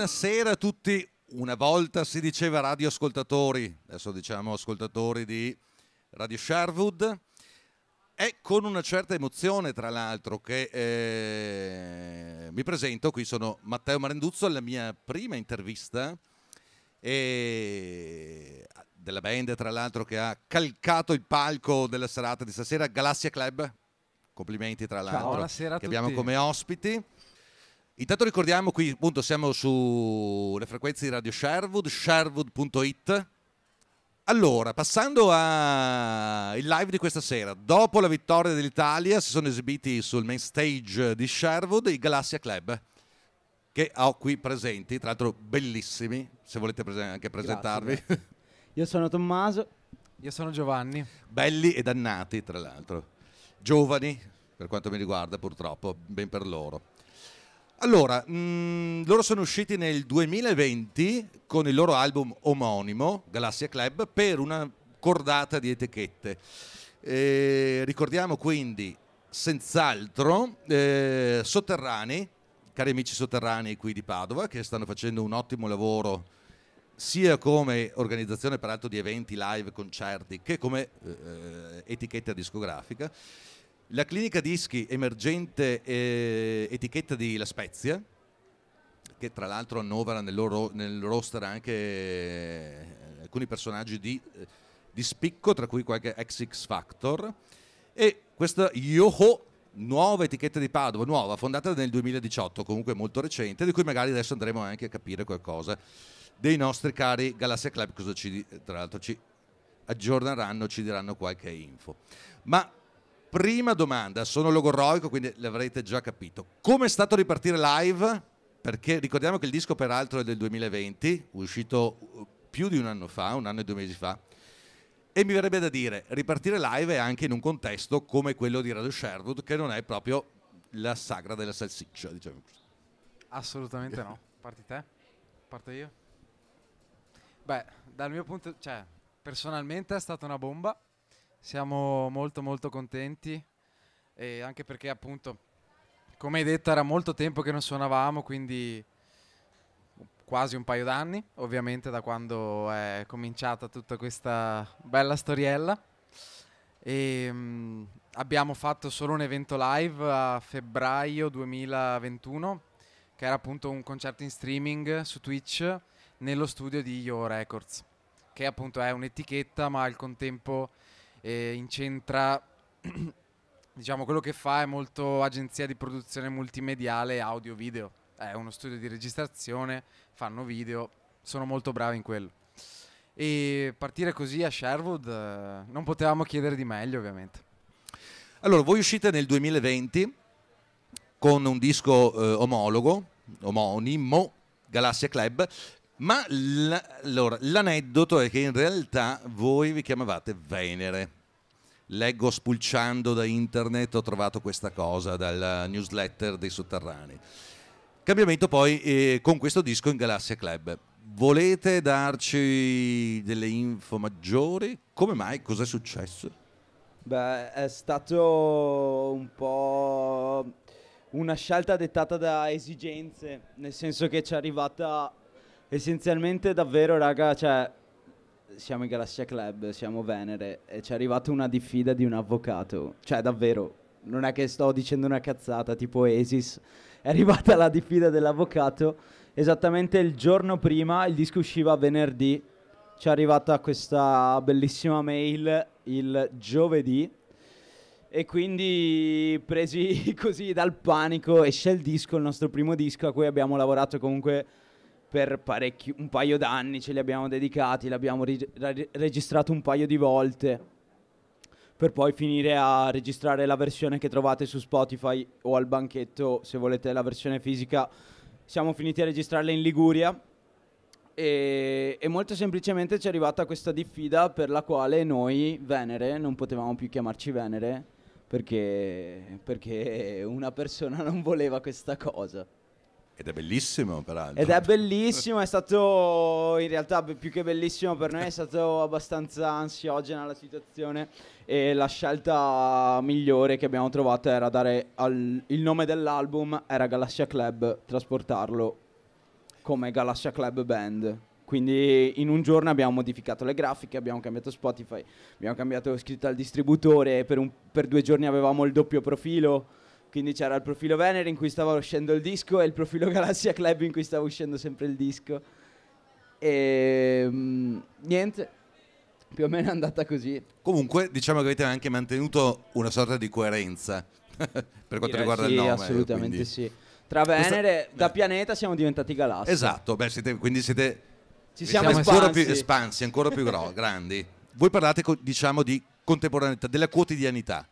Buonasera a tutti. Una volta si diceva radioascoltatori, adesso diciamo ascoltatori di Radio Sherwood. È con una certa emozione, tra l'altro, che eh, mi presento. Qui sono Matteo Marenduzzo, alla mia prima intervista e della band, tra l'altro, che ha calcato il palco della serata di stasera, Galassia Club. Complimenti, tra l'altro, Ciao, che abbiamo come ospiti. Intanto ricordiamo qui, appunto, siamo sulle frequenze di Radio Sherwood, sherwood.it. Allora, passando al live di questa sera, dopo la vittoria dell'Italia si sono esibiti sul main stage di Sherwood i Galassia Club, che ho qui presenti, tra l'altro bellissimi, se volete prese- anche presentarvi. grazie. Io sono Tommaso. Io sono Giovanni. Belli e dannati, tra l'altro. Giovani, per quanto mi riguarda, purtroppo, ben per loro. Allora, mh, mm, loro sono usciti nel 2020 con il loro album omonimo, Galassia Club, per una cordata di etichette. Eh, ricordiamo quindi, senz'altro, eh, Sotterranei, cari amici sotterranei qui di Padova, che stanno facendo un ottimo lavoro sia come organizzazione peraltro di eventi live, concerti, che come eh, eh etichetta discografica la clinica dischi emergente eh, etichetta di La Spezia, che tra l'altro annovera nel, loro, nel roster anche eh, alcuni personaggi di, eh, di, spicco, tra cui qualche ex X Factor, e questa Yoho, nuova etichetta di Padova, nuova, fondata nel 2018, comunque molto recente, di cui magari adesso andremo anche a capire qualcosa dei nostri cari Galassia Club, cosa ci, tra l'altro ci aggiorneranno, ci diranno qualche info. Ma prima domanda, sono logorroico, quindi l'avrete già capito. Come è stato ripartire live? Perché ricordiamo che il disco peraltro è del 2020, uscito più di un anno fa, un anno e due mesi fa. E mi verrebbe da dire, ripartire live è anche in un contesto come quello di Radio Sherwood, che non è proprio la sagra della salsiccia, diciamo così. Assolutamente no. Parti te? Parto io? Beh, dal mio punto, cioè, personalmente è stata una bomba siamo molto molto contenti e anche perché appunto, come hai detto, era molto tempo che non suonavamo, quindi quasi un paio d'anni, ovviamente da quando è cominciata tutta questa bella storiella. E, ehm, mh, abbiamo fatto solo un evento live a febbraio 2021, che era appunto un concerto in streaming su Twitch nello studio di Yo Records, che appunto è un'etichetta ma al contempo e incentra diciamo quello che fa è molto agenzia di produzione multimediale audio video è uno studio di registrazione fanno video sono molto bravi in quello e partire così a Sherwood eh, non potevamo chiedere di meglio ovviamente allora voi uscite nel 2020 con un disco eh, omologo omonimo Galassia Club ma l'aneddoto allora, è che in realtà voi vi chiamavate Venere. Leggo spulciando da internet, ho trovato questa cosa dal newsletter dei sotterranei. Cambiamento poi eh, con questo disco in Galassia Club. Volete darci delle info maggiori? Come mai? Cos'è successo? Beh, è stato un po' una scelta dettata da esigenze, nel senso che ci è arrivata Essenzialmente davvero raga, cioè siamo in Galassia Club, siamo Venere e ci è arrivata una diffida di un avvocato. Cioè davvero, non è che sto dicendo una cazzata tipo Esis, è arrivata la diffida dell'avvocato esattamente il giorno prima, il disco usciva venerdì, ci è arrivata questa bellissima mail il giovedì e quindi presi così dal panico esce il disco, il nostro primo disco a cui abbiamo lavorato comunque per un paio d'anni, ce li abbiamo dedicati, l'abbiamo registrato un paio di volte, per poi finire a registrare la versione che trovate su Spotify o al banchetto, se volete la versione fisica. Siamo finiti a registrarla in Liguria e, e molto semplicemente ci è arrivata questa diffida per la quale noi, Venere, non potevamo più chiamarci Venere perché, perché una persona non voleva questa cosa. Ed è bellissimo, peraltro. Ed è bellissimo, è stato in realtà più che bellissimo per noi, è stato abbastanza ansiogena la situazione e la scelta migliore che abbiamo trovato era dare al, il nome dell'album, era Galassia Club, trasportarlo come Galassia Club Band. Quindi in un giorno abbiamo modificato le grafiche, abbiamo cambiato Spotify, abbiamo cambiato scritta al distributore, per, un, per due giorni avevamo il doppio profilo quindi c'era il profilo Venere in cui stava uscendo il disco e il profilo Galassia Club in cui stava uscendo sempre il disco. E ehm, mh, niente, più o meno è andata così. Comunque diciamo che avete anche mantenuto una sorta di coerenza per quanto Direi riguarda sì, il nome. Assolutamente quindi. sì. Tra Venere, Questa, eh. da beh. pianeta siamo diventati galassie. Esatto, beh, siete, quindi siete, Ci siamo, espansi. ancora più espansi, ancora più grandi. Voi parlate diciamo di contemporaneità, della quotidianità.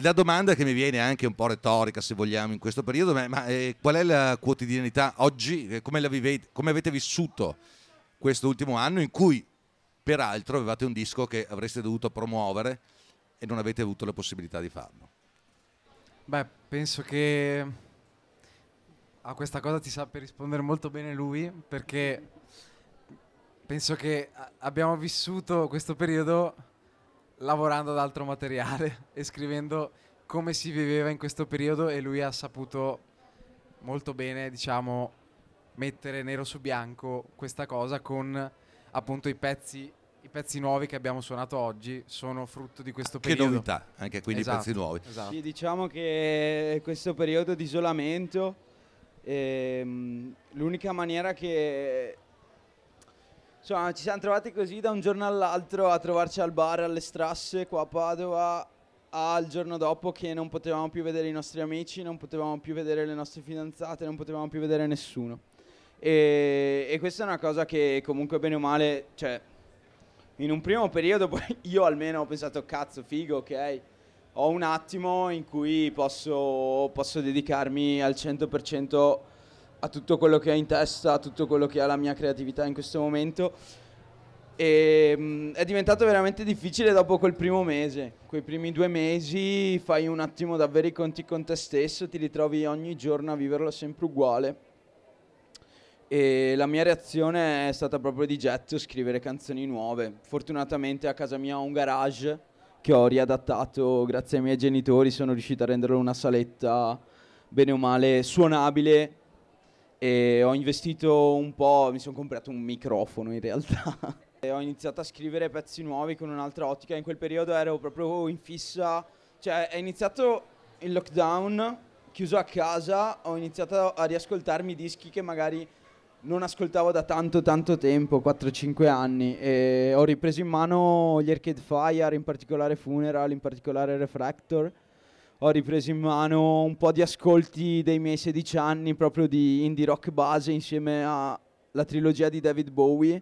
La domanda che mi viene anche un po' retorica, se vogliamo, in questo periodo, ma, ma eh, qual è la quotidianità oggi? Eh, come, la vivete, come avete vissuto questo ultimo anno in cui, peraltro, avevate un disco che avreste dovuto promuovere e non avete avuto la possibilità di farlo? Beh, penso che a questa cosa ti sappia rispondere molto bene lui, perché penso che abbiamo vissuto questo periodo lavorando ad altro materiale e scrivendo come si viveva in questo periodo e lui ha saputo molto bene, diciamo, mettere nero su bianco questa cosa con appunto i pezzi i pezzi nuovi che abbiamo suonato oggi sono frutto di questo periodo. Che novità, anche quindi esatto, pezzi nuovi. Esatto. Sì, diciamo che questo periodo di isolamento ehm, l'unica maniera che Insomma, ci siamo trovati così da un giorno all'altro a trovarci al bar, alle strasse, qua a Padova, al giorno dopo che non potevamo più vedere i nostri amici, non potevamo più vedere le nostre fidanzate, non potevamo più vedere nessuno. E, e questa è una cosa che comunque bene o male, cioè, in un primo periodo io almeno ho pensato, cazzo, figo, ok, ho un attimo in cui posso, posso dedicarmi al 100% a tutto quello che ho in testa, a tutto quello che ha la mia creatività in questo momento. E mh, mm, è diventato veramente difficile dopo quel primo mese. Quei primi due mesi fai un attimo davvero i conti con te stesso, ti ritrovi ogni giorno a viverlo sempre uguale. E la mia reazione è stata proprio di getto scrivere canzoni nuove. Fortunatamente a casa mia ho un garage che ho riadattato grazie ai miei genitori, sono riuscito a renderlo una saletta bene o male suonabile e ho investito un po', mi sono comprato un microfono in realtà. e ho iniziato a scrivere pezzi nuovi con un'altra ottica, in quel periodo ero proprio in fissa, cioè è iniziato il lockdown, chiuso a casa, ho iniziato a riascoltarmi dischi che magari non ascoltavo da tanto tanto tempo, 4-5 anni, e ho ripreso in mano gli Arcade Fire, in particolare Funeral, in particolare Refractor, ho ripreso in mano un po' di ascolti dei miei 16 anni proprio di indie rock base insieme alla trilogia di David Bowie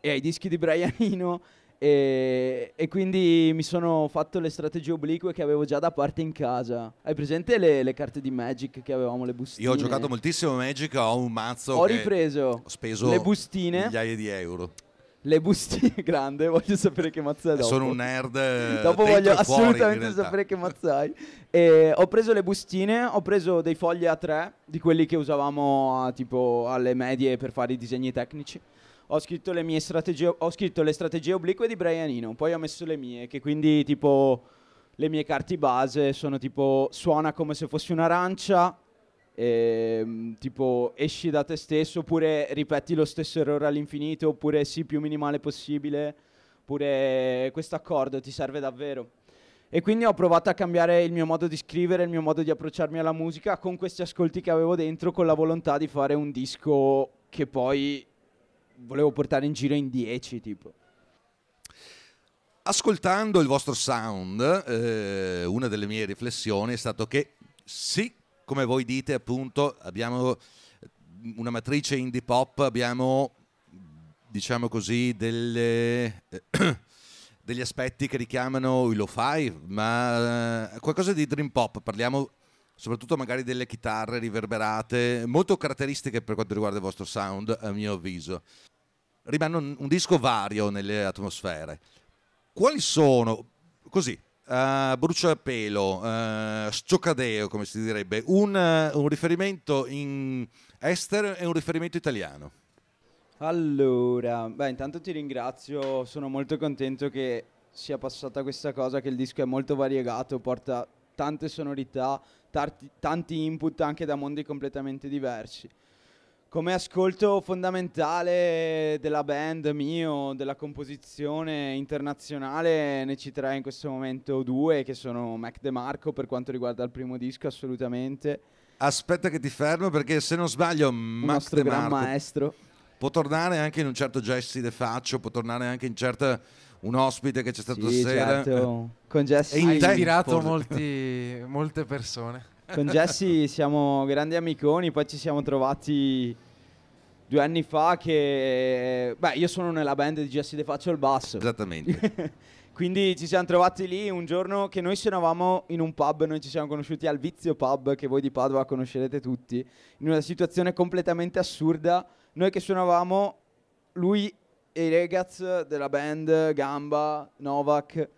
e ai dischi di Brian Eno e, e, quindi mi sono fatto le strategie oblique che avevo già da parte in casa. Hai presente le, le carte di Magic che avevamo, le bustine? Io ho giocato moltissimo Magic, ho un mazzo. Ho ripreso ho speso le bustine. Migliaia di euro le bustine grande, voglio sapere che mazza è eh, dopo. Sono un nerd. Eh, dopo voglio assolutamente sapere che mazza hai. E ho preso le bustine, ho preso dei fogli A3, di quelli che usavamo a, tipo alle medie per fare i disegni tecnici. Ho scritto le mie strategie, ho scritto le strategie oblique di Brianino, poi ho messo le mie, che quindi tipo le mie carte base sono tipo suona come se fossi un'arancia, ehm, tipo esci da te stesso oppure ripeti lo stesso errore all'infinito oppure sì più minimale possibile oppure questo accordo ti serve davvero. E quindi ho provato a cambiare il mio modo di scrivere, il mio modo di approcciarmi alla musica con questi ascolti che avevo dentro, con la volontà di fare un disco che poi volevo portare in giro in 10 tipo. Ascoltando il vostro sound, eh, una delle mie riflessioni è stata che sì, come voi dite appunto, abbiamo mm, una matrice indie pop, abbiamo diciamo così delle, degli aspetti che richiamano i lo-fi, ma eh, qualcosa di dream pop, parliamo soprattutto magari delle chitarre riverberate, molto caratteristiche per quanto riguarda il vostro sound, a mio avviso. Rimane un, un disco vario nelle atmosfere. Quali sono, così, uh, eh, bruciapelo, uh, eh, scioccadeo come si direbbe, un, uh, un riferimento in estero e un riferimento italiano. Allora, beh, intanto ti ringrazio, sono molto contento che sia passata questa cosa, che il disco è molto variegato, porta tante sonorità, tarti, tanti input anche da mondi completamente diversi come ascolto fondamentale della band mio, della composizione internazionale, ne citerei in questo momento due che sono Mac DeMarco per quanto riguarda il primo disco assolutamente. Aspetta che ti fermo perché se non sbaglio Un Mac nostro DeMarco maestro può tornare anche in un certo Jesse De Faccio, può tornare anche in certa un ospite che c'è stato sì, stasera. Certo. Con Jesse ha ispirato molti, molte persone con Jesse siamo grandi amiconi, poi ci siamo trovati due anni fa che... Beh, io sono nella band di Jesse De Faccio il basso. Esattamente. Quindi ci siamo trovati lì un giorno che noi cenavamo in un pub, noi ci siamo conosciuti al Vizio Pub, che voi di Padova conoscerete tutti, in una situazione completamente assurda. Noi che suonavamo, lui e i ragazzi della band, Gamba, Novak,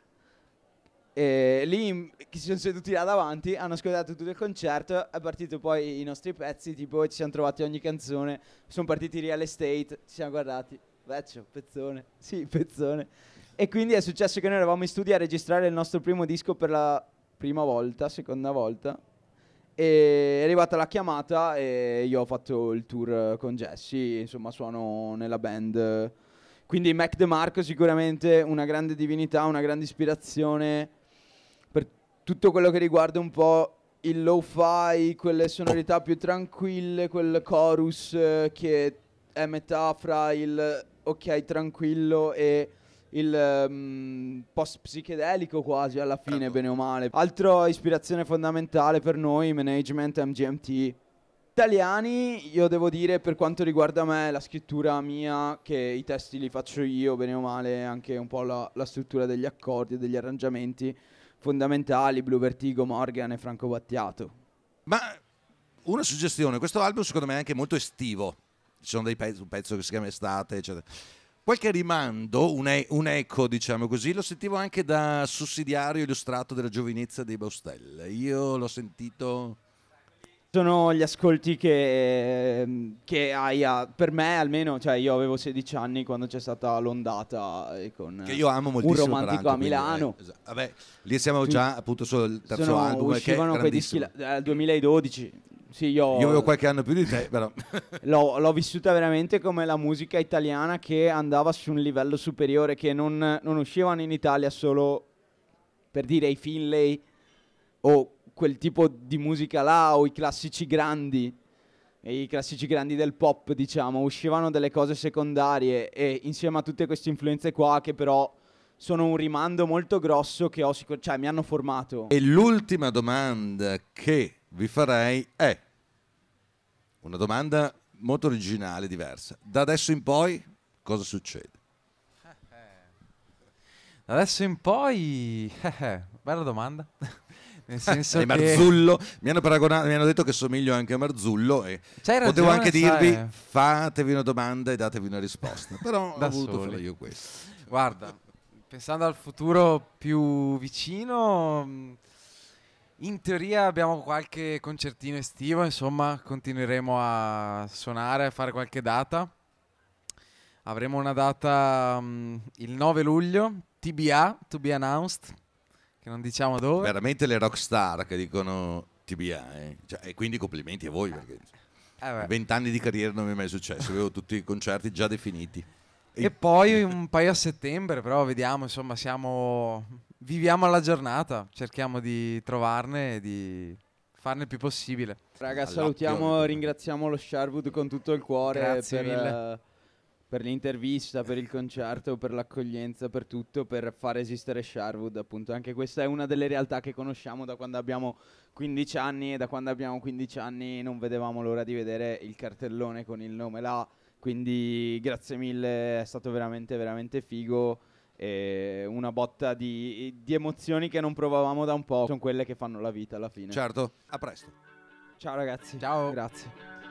e lì in, si sono seduti là davanti, hanno ascoltato tutto il concerto, è partito poi i nostri pezzi, tipo ci siamo trovati ogni canzone, sono partiti real estate, ci siamo guardati, vecchio, pezzone, sì, pezzone. E quindi è successo che noi eravamo in studio a registrare il nostro primo disco per la prima volta, seconda volta, e è arrivata la chiamata e io ho fatto il tour con Jesse, insomma suono nella band. Quindi Mac DeMarco sicuramente una grande divinità, una grande ispirazione tutto quello che riguarda un po' il lo-fi, quelle sonorità più tranquille, quel chorus eh, che è metà fra il ok tranquillo e il um, post psichedelico quasi alla fine, certo. bene o male. Altra ispirazione fondamentale per noi, management MGMT. Italiani, io devo dire per quanto riguarda me, la scrittura mia, che i testi li faccio io, bene o male, anche un po' la, la struttura degli accordi e degli arrangiamenti fondamentali, Blue Vertigo, Morgan e Franco Battiato. Ma una suggestione, questo album secondo me è anche molto estivo, ci sono dei pezzi, un pezzo che si chiama Estate, eccetera. Qualche rimando, un, e- un eco diciamo così, lo sentivo anche da sussidiario illustrato della giovinezza dei Baustelle. Io l'ho sentito sono gli ascolti che, ehm, che hai a, per me almeno cioè io avevo 16 anni quando c'è stata l'ondata con che io amo moltissimo un romantico a Milano quindi, eh, esatto. vabbè lì siamo già appunto solo il terzo sono, album uscivano quei dischi dal 2012 sì, io, io avevo qualche anno più di te, però. l'ho, l'ho, vissuta veramente come la musica italiana che andava su un livello superiore, che non, non uscivano in Italia solo per dire i Finlay o quel tipo di musica là o i classici grandi, i classici grandi del pop, diciamo, uscivano delle cose secondarie e insieme a tutte queste influenze qua che però sono un rimando molto grosso che ho, cioè, mi hanno formato. E l'ultima domanda che vi farei è una domanda molto originale, diversa. Da adesso in poi cosa succede? Da adesso in poi... Eh, eh, bella domanda. Nel senso che... Marzullo, mi hanno, mi hanno, detto che somiglio anche a Marzullo e ragione, potevo anche dirvi sai. fatevi una domanda e datevi una risposta, però ho voluto soli. fare io questo. Guarda, pensando al futuro più vicino, mm, in teoria abbiamo qualche concertino estivo, insomma continueremo a suonare, a fare qualche data. Avremo una data um, il 9 luglio, TBA, to be announced, che non diciamo dove. Veramente le rockstar che dicono TBA, eh. cioè, e quindi complimenti a voi perché eh, vent'anni eh di carriera non mi è mai successo, avevo tutti i concerti già definiti. E, e poi un paio a settembre, però vediamo, insomma, siamo viviamo alla giornata, cerchiamo di trovarne e di farne il più possibile. Raga, salutiamo, ringraziamo lo Sharwood con tutto il cuore Grazie per mille per l'intervista, per il concerto, per l'accoglienza, per tutto, per far esistere Sherwood, appunto. Anche questa è una delle realtà che conosciamo da quando abbiamo 15 anni e da quando abbiamo 15 anni non vedevamo l'ora di vedere il cartellone con il nome là. Quindi grazie mille, è stato veramente, veramente figo. E una botta di, di emozioni che non provavamo da un po'. Sono quelle che fanno la vita alla fine. Certo, a presto. Ciao ragazzi. Ciao. Grazie.